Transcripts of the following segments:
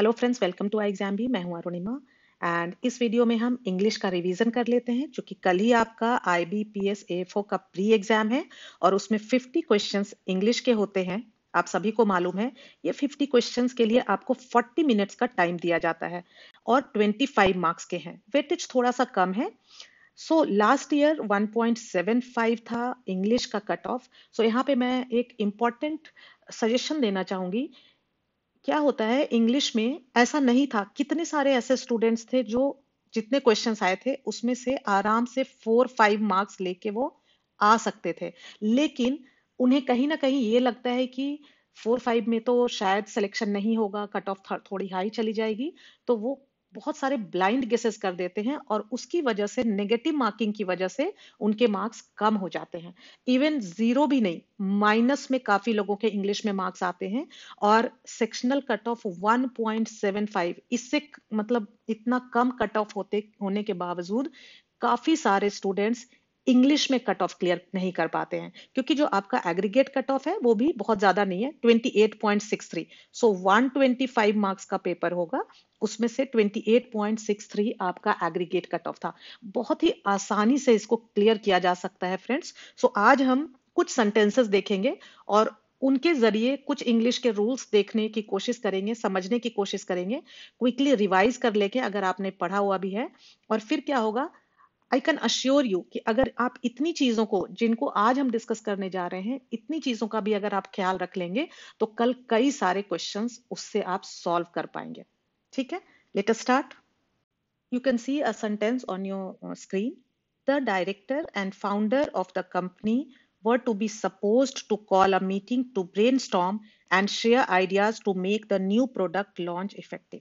Hello friends welcome to I exam भी मैं हूं अरुणिमा एंड इस वीडियो में हम इंग्लिश का रिवीजन कर लेते हैं जो कि कल ही आपका आई बी पी एस ए4 का प्री एग्जाम है और उसमें 50 क्वेश्चंस इंग्लिश के होते हैं आप सभी को मालूम है ये 50 क्वेश्चंस के लिए आपको 40 मिनट्स का टाइम दिया जाता है और 25 मार्क्स के हैं वेटेज थोड़ा सा कम है सो लास्ट ईयर 1.75 था इंग्लिश का कट ऑफ सो यहाँ पे मैं एक इम्पॉर्टेंट सजेशन देना चाहूंगी क्या होता है इंग्लिश में ऐसा नहीं था कितने सारे ऐसे स्टूडेंट्स थे जो जितने क्वेश्चन आए थे उसमें से आराम से फोर फाइव मार्क्स लेके वो आ सकते थे लेकिन उन्हें कहीं ना कहीं ये लगता है कि फोर फाइव में तो शायद सिलेक्शन नहीं होगा कट ऑफ थोड़ी हाई चली जाएगी तो वो बहुत सारे ब्लाइंड गेसेस कर देते हैं और उसकी वजह से नेगेटिव मार्किंग की वजह से उनके मार्क्स कम हो जाते हैं इवन जीरो भी नहीं माइनस में काफी लोगों के इंग्लिश में मार्क्स आते हैं और सेक्शनल कट ऑफ 1.75 इससे मतलब इतना कम कट ऑफ होते होने के बावजूद काफी सारे स्टूडेंट्स इंग्लिश में कट ऑफ क्लियर नहीं कर पाते हैं क्योंकि जो आपका एग्रीगेट कट ऑफ है वो भी बहुत ज्यादा नहीं है twenty eight point six three so one twenty five marks का पेपर होगा उसमें से twenty eight point six three आपका एग्रीगेट कट ऑफ था बहुत ही आसानी से इसको क्लियर किया जा सकता है फ्रेंड्स सो so आज हम कुछ सेंटेंसेस देखेंगे और उनके जरिए कुछ इंग्लिश के रूल्स देखने की कोशिश करेंगे समझने की कोशिश करेंगे क्विकली रिवाइज कर लेके अगर आपने पढ़ा हुआ भी है और फिर क्या होगा आई कैन अश्योर यू कि अगर आप इतनी चीजों को जिनको आज हम डिस्कस करने जा रहे हैं इतनी चीजों का भी अगर आप ख्याल रख लेंगे तो कल कई सारे क्वेश्चन उससे आप सॉल्व कर पाएंगे ठीक है later start you can see a sentence on your screen the director and founder of the company to be suppose to call a meeting to brainstorm and share ideas to make the new product launch effective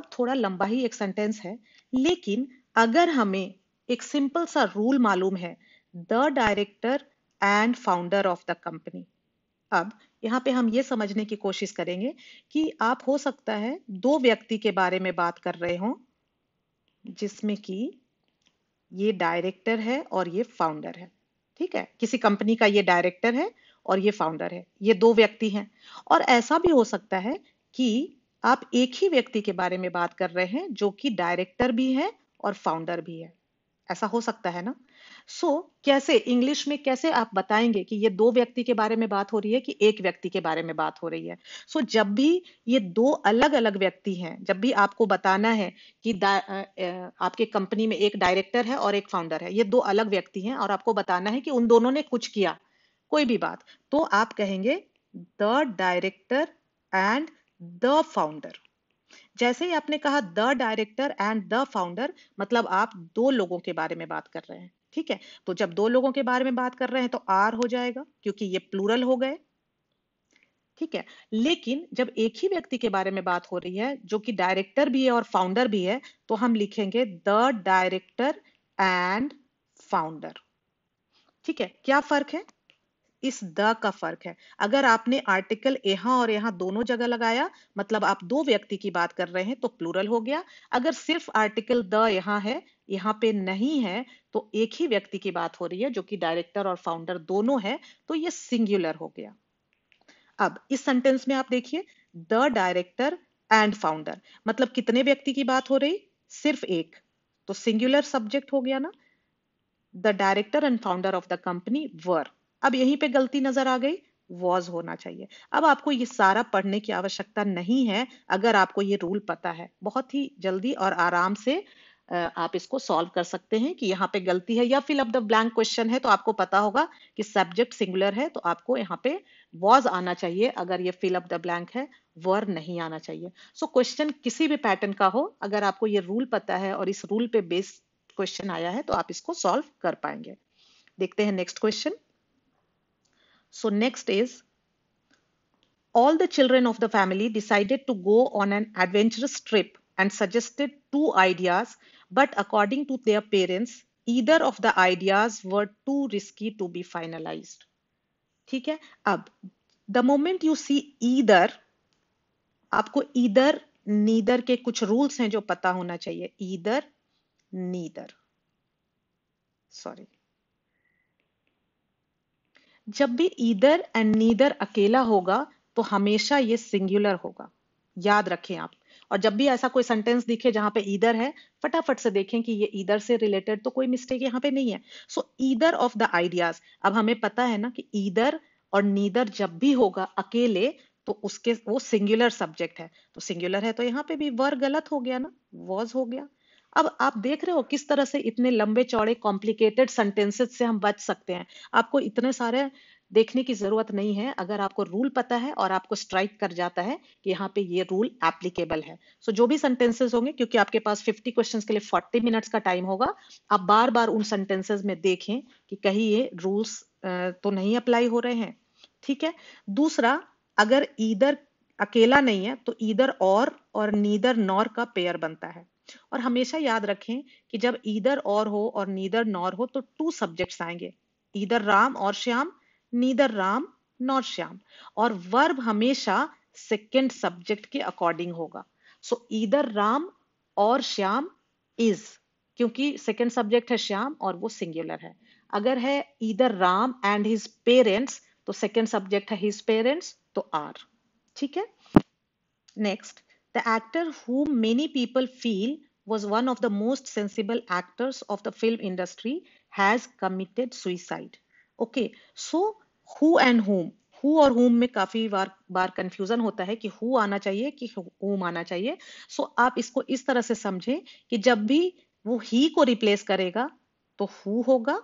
अब थोड़ा लंबा ही एक sentence है लेकिन अगर हमें एक simple सा रूल मालूम है the director and founder of the company अब यहाँ पे हम ये समझने की कोशिश करेंगे कि आप हो सकता है दो व्यक्ति के बारे में बात कर रहे हो जिसमें कि ये डायरेक्टर है और ये फाउंडर है ठीक है किसी कंपनी का ये डायरेक्टर है और ये फाउंडर है ये दो व्यक्ति हैं और ऐसा भी हो सकता है कि आप एक ही व्यक्ति के बारे में बात कर रहे हैं जो कि डायरेक्टर भी है और फाउंडर भी है ऐसा हो सकता है ना सो so, कैसे इंग्लिश में कैसे आप बताएंगे कि ये दो व्यक्ति के बारे में बात हो रही है कि एक व्यक्ति के बारे में बात हो रही है सो so, जब भी ये दो अलग अलग व्यक्ति हैं जब भी आपको बताना है कि आपके कंपनी में एक डायरेक्टर है और एक फाउंडर है ये दो अलग व्यक्ति हैं और आपको बताना है कि उन दोनों ने कुछ किया कोई भी बात तो आप कहेंगे the director and the founder जैसे ही आपने कहा the director and the founder मतलब आप दो लोगों के बारे में बात कर रहे हैं ठीक है तो जब दो लोगों के बारे में बात कर रहे हैं तो आर हो जाएगा क्योंकि ये प्लूरल हो गए ठीक है लेकिन जब एक ही व्यक्ति के बारे में बात हो रही है जो कि डायरेक्टर भी है और फाउंडर भी है तो हम लिखेंगे द डायरेक्टर एंड फाउंडर ठीक है क्या फर्क है इस द का फर्क है अगर आपने आर्टिकल यहां और यहां दोनों जगह लगाया मतलब आप दो व्यक्ति की बात कर रहे हैं तो प्लूरल हो गया अगर सिर्फ आर्टिकल द यहां है यहाँ पे नहीं है तो एक ही व्यक्ति की बात हो रही है जो कि डायरेक्टर और फाउंडर दोनों है तो ये सिंगुलर हो गया अब इस सेंटेंस में आप देखिए द डायरेक्टर एंड फाउंडर मतलब कितने व्यक्ति की बात हो रही सिर्फ एक तो सिंगुलर सब्जेक्ट हो गया ना the director and founder of the company were अब यहीं पे गलती नजर आ गई वॉज होना चाहिए अब आपको ये सारा पढ़ने की आवश्यकता नहीं है अगर आपको ये रूल पता है बहुत ही जल्दी और आराम से आप इसको सॉल्व कर सकते हैं कि यहाँ पे गलती है या fill up the blank question है तो आपको पता होगा कि सब्जेक्ट सिंगुलर है तो आपको यहाँ पे वॉज आना चाहिए अगर ये फिल अप द ब्लैंक है वर नहीं आना चाहिए सो so, क्वेश्चन किसी भी पैटर्न का हो अगर आपको ये रूल पता है और इस रूल पे बेस्ड क्वेश्चन आया है तो आप इसको सॉल्व कर पाएंगे देखते हैं next question So next is all the children of the family decided to go on an adventurous trip and suggested two ideas, but according to their parents, either of the ideas were too risky to be finalized. theek hai ab the moment you see either aapko either neither ke kuch rules hain jo pata hona chahiye either neither sorry जब भी either and neither अकेला होगा तो हमेशा ये singular होगा याद रखें आप और जब भी ऐसा कोई सेंटेंस दिखे जहां पे ईदर है फटाफट से देखें कि ये ईदर से रिलेटेड तो कोई मिस्टेक यहाँ पे नहीं है so either of the ideas अब हमें पता है ना कि ईदर और नीदर जब भी होगा अकेले तो उसके वो सिंगुलर सब्जेक्ट है तो सिंगुलर है तो यहाँ पे भी वर गलत हो गया ना वॉज हो गया अब आप देख रहे हो किस तरह से इतने लंबे चौड़े कॉम्प्लिकेटेड सेंटेंसेस से हम बच सकते हैं आपको इतने सारे देखने की जरूरत नहीं है अगर आपको रूल पता है और आपको स्ट्राइक कर जाता है कि यहाँ पे ये रूल एप्लीकेबल है सो so, जो भी सेंटेंसेस होंगे क्योंकि आपके पास 50 क्वेश्चंस के लिए 40 मिनट्स का टाइम होगा आप बार बार उन सेंटेंसेस में देखें कि कहीं ये रूल्स तो नहीं अप्लाई हो रहे हैं ठीक है दूसरा अगर ईदर अकेला नहीं है तो ईदर और और नीदर नॉर का पेयर बनता है और हमेशा याद रखें कि जब ईदर और हो और नीदर नॉर हो तो टू सब्जेक्ट्स आएंगे ईदर राम और श्याम नीदर राम नॉर श्याम और वर्ब हमेशा सेकेंड सब्जेक्ट के अकॉर्डिंग होगा सो ईदर राम और श्याम इज क्योंकि सेकेंड सब्जेक्ट है श्याम और वो सिंगुलर है अगर है either Ram and his parents तो सेकेंड सब्जेक्ट है हिज पेरेंट्स तो आर ठीक है next The actor whom many people feel was one of the most sensible actors of the film industry has committed suicide. Okay, so who and whom? Who और whom में काफी बार बार confusion होता है कि who आना चाहिए कि होम आना चाहिए सो so, आप इसको इस तरह से समझें कि जब भी वो ही को रिप्लेस करेगा तो हु होगा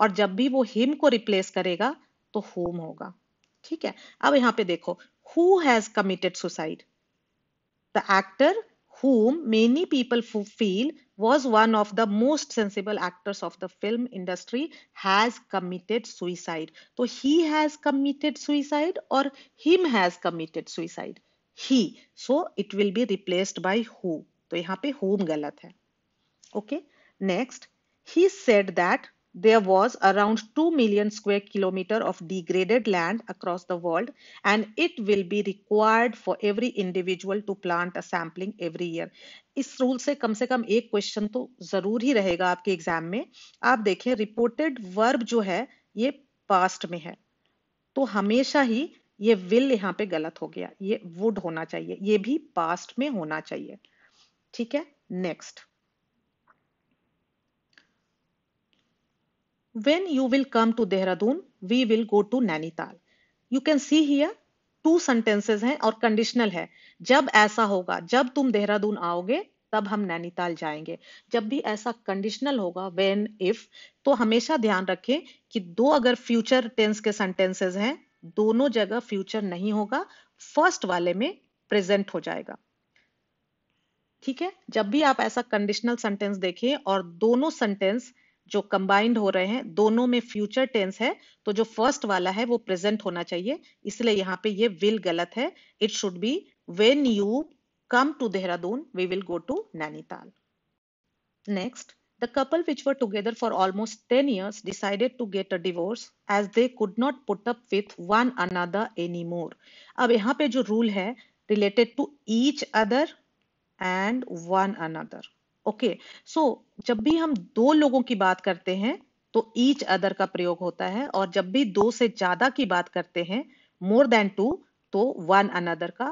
और जब भी वो हिम को रिप्लेस करेगा तो होम होगा ठीक है अब यहाँ पे देखो who has committed suicide the actor whom many people feel was one of the most sensible actors of the film industry has committed suicide so he has committed suicide or him has committed suicide he so it will be replaced by who तो यहाँ पे whom गलत है okay next he said that there was around 2 million square kilometer of degraded land across the world and it will be required for every individual to plant a sampling every year इस rule से कम से कम एक question तो जरूर ही रहेगा आपके exam में आप देखें रिपोर्टेड वर्ब जो है ये पास्ट में है तो हमेशा ही ये विल यहाँ पे गलत हो गया ये वुड होना चाहिए ये भी पास्ट में होना चाहिए ठीक है next when you will come to Dehradun, we will go to Nainital. You can see here two sentences हैं और conditional है जब ऐसा होगा जब तुम देहरादून आओगे तब हम नैनीताल जाएंगे जब भी ऐसा कंडीशनल होगा वेन इफ तो हमेशा ध्यान रखें कि दो अगर फ्यूचर टेंस के सेंटेंसेस हैं दोनों जगह फ्यूचर नहीं होगा फर्स्ट वाले में प्रेजेंट हो जाएगा ठीक है जब भी आप ऐसा कंडीशनल सेंटेंस देखें और दोनों सेंटेंस जो कंबाइंड हो रहे हैं दोनों में फ्यूचर टेंस है तो जो फर्स्ट वाला है वो प्रेजेंट होना चाहिए इसलिए यहाँ पे ये विल गलत है it should be when you come to Dehradun, we will go to Nainital. Next, the couple which were together for almost 10 years decided to get a divorce as they could not put up with one another anymore. अब यहाँ पे जो rule है related to each other and one another. Okay so जब भी हम दो लोगों की बात करते हैं तो ईच अदर का प्रयोग होता है और जब भी दो से ज्यादा की बात करते हैं मोर देन टू तो वन अनदर का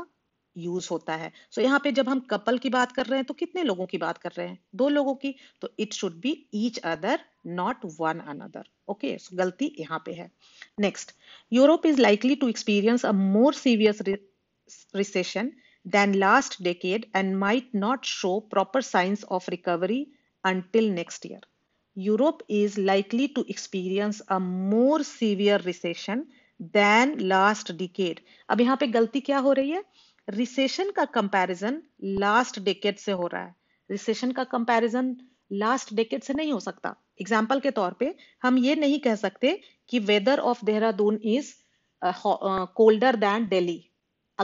यूज होता है सो so, यहाँ पे जब हम कपल की बात कर रहे हैं तो कितने लोगों की बात कर रहे हैं दो लोगों की तो it should be each other not one another okay so गलती यहाँ पे है next Europe is likely to experience a more severe recession than last decade and might not show proper signs of recovery until next year. Europe is likely to experience a more severe recession than last decade. अब यहाँ पे गलती क्या हो रही है recession का comparison last decade से हो रहा है रिसेशन का कंपैरिजन लास्ट डेकेड से नहीं हो सकता एग्जाम्पल के तौर पे हम ये नहीं कह सकते कि weather of Dehradun is colder than Delhi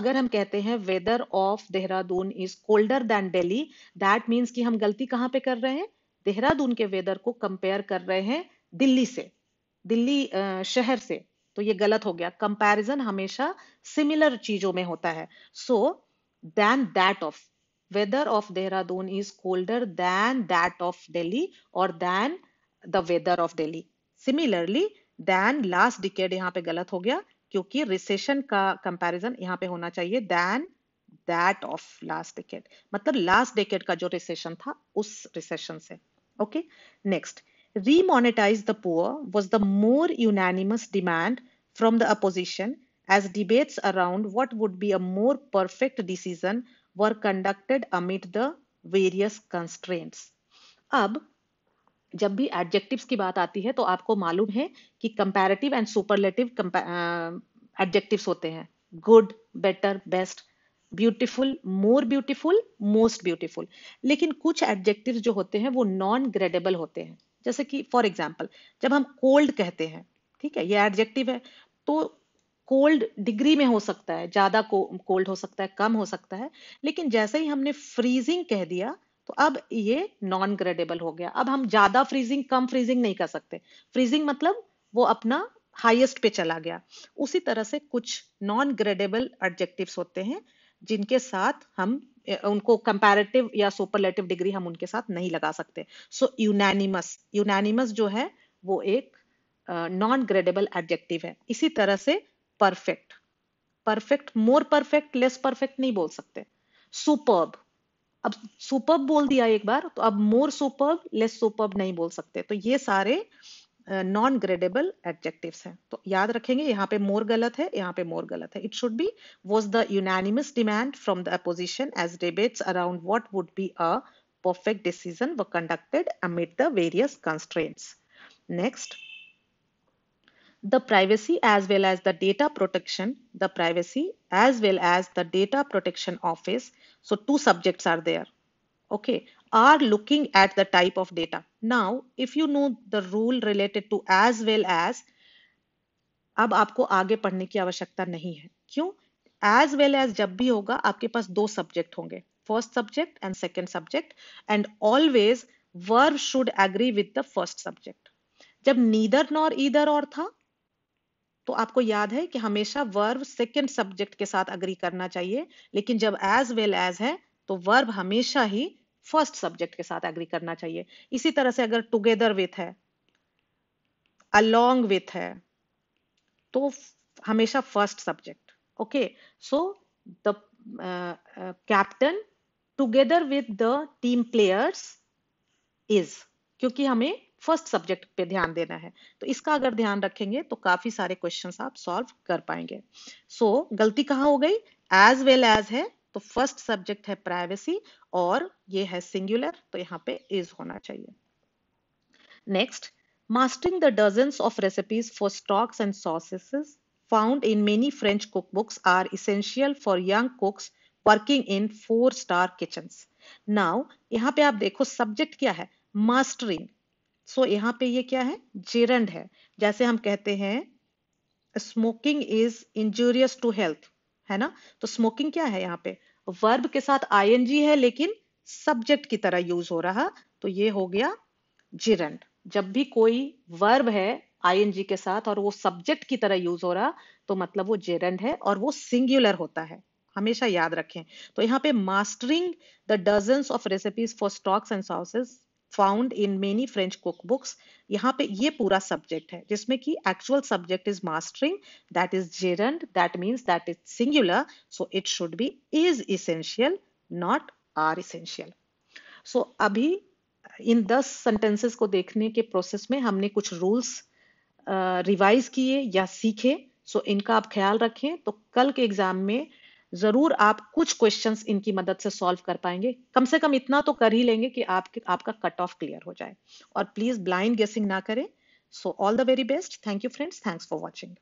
अगर हम कहते हैं weather of Dehradun is colder than Delhi that means कि हम गलती कहाँ पे कर रहे हैं देहरादून के वेदर को कंपेयर कर रहे हैं दिल्ली से दिल्ली शहर से तो ये गलत हो गया कंपैरिजन हमेशा सिमिलर चीजों में होता है so than that of weather of Dehradun is colder than that of Delhi और than the weather of Delhi similarly than last decade यहाँ पे गलत हो गया क्योंकि रिसेशन का कंपैरिजन यहाँ पे होना चाहिए than that of last decade मतलब लास्ट डेकेड का जो रिसेशन था उस रिसेशन से okay next remonetize the poor was the more unanimous demand from the opposition as debates around what would be a more perfect decision were conducted amid the various constraints अब जब भी adjectives की बात आती है तो आपको मालूम है कि कंपैरेटिव एंड सुपरलेटिव एडजेक्टिव्स होते हैं good better best beautiful more beautiful most beautiful लेकिन कुछ एडजेक्टिव जो होते हैं वो नॉन ग्रेडेबल होते हैं जैसे कि फॉर एग्जाम्पल जब हम कोल्ड कहते हैं ठीक है ये एडजेक्टिव है तो कोल्ड डिग्री में हो सकता है ज्यादा कोल्ड हो सकता है कम हो सकता है लेकिन जैसे ही हमने फ्रीजिंग कह दिया तो अब ये नॉन ग्रेडेबल हो गया अब हम ज्यादा फ्रीजिंग कम फ्रीजिंग नहीं कर सकते फ्रीजिंग मतलब वो अपना हाईएस्ट पे चला गया उसी तरह से कुछ नॉन ग्रेडेबल एडजेक्टिव होते हैं जिनके साथ हम उनको कंपैरेटिव या सुपरलेटिव डिग्री हम उनके साथ नहीं लगा सकते सो यूनैनिमस यूनैनिमस जो है वो एक नॉन ग्रेडेबल एडजेक्टिव है इसी तरह से perfect perfect more perfect less perfect नहीं बोल सकते सुपर्ब अब सुपर्ब बोल दिया एक बार तो अब मोर सुपर्ब लेस सुपर्ब नहीं बोल सकते तो ये सारे नॉन ग्रेडेबल एडजेक्टिव्स हैं तो याद रखेंगे यहाँ पे मोर गलत है यहाँ पे मोर गलत है it should be was the unanimous demand from the opposition as debates around what would be a perfect decision were conducted amid the various constraints. Next, the privacy as well as the data protection, the privacy as well as the data protection office So two subjects are there. Okay, are looking at the type of data. Now, if you know the rule related to as well as, अब आपको आगे पढ़ने की आवश्यकता नहीं है क्यों as well as जब भी होगा आपके पास दो सब्जेक्ट होंगे first subject and second subject and always verb should agree with the first subject जब नीदर नॉर इधर और था तो आपको याद है कि हमेशा वर्ब सेकेंड सब्जेक्ट के साथ अग्री करना चाहिए लेकिन जब एज वेल एज है तो वर्ब हमेशा ही फर्स्ट सब्जेक्ट के साथ एग्री करना चाहिए इसी तरह से अगर टुगेदर विथ है अलोंग विथ है तो हमेशा first subject okay so the captain together with the team players is क्योंकि हमें फर्स्ट सब्जेक्ट पे ध्यान देना है तो इसका अगर ध्यान रखेंगे तो काफी सारे क्वेश्चन आप सॉल्व कर पाएंगे सो so, गलती कहाँ हो गई एज वेल एज है तो फर्स्ट सब्जेक्ट है प्राइवेसी और ये है सिंगुलर तो यहाँ पे इज होना चाहिए next mastering the dozens of recipes for stocks and sauces found in many French cook books are essential for young cooks working in four star kitchen now यहाँ पे आप देखो सब्जेक्ट क्या है मास्टरिंग सो so, यहाँ पे ये क्या है जेरंड है जैसे हम कहते हैं smoking is injurious to health है ना तो स्मोकिंग क्या है यहाँ पे वर्ब के साथ आई है लेकिन सब्जेक्ट की तरह यूज हो रहा तो ये हो गया जिरंड जब भी कोई वर्ब है आई के साथ और वो सब्जेक्ट की तरह यूज हो रहा तो मतलब वो जेरंड है और वो सिंगुलर होता है हमेशा याद रखें तो यहाँ पे mastering the dozen of recipes for stocks and sauces found in many French cook books यहाँ पे ये पूरा सब्जेक्ट है जिसमें कि actual subject is mastering that is gerund that means that is singular so it should be is essential not are essential so अभी इन दस सेंटेंसेस को देखने के प्रोसेस में हमने कुछ रूल्स रिवाइज किए या सीखे सो so, इनका आप ख्याल रखें तो कल के एग्जाम में जरूर आप कुछ क्वेश्चंस इनकी मदद से सॉल्व कर पाएंगे कम से कम इतना तो कर ही लेंगे कि आपके आपका कट ऑफ क्लियर हो जाए और प्लीज ब्लाइंड गेसिंग ना करें so all the very best thank you friends thanks for watching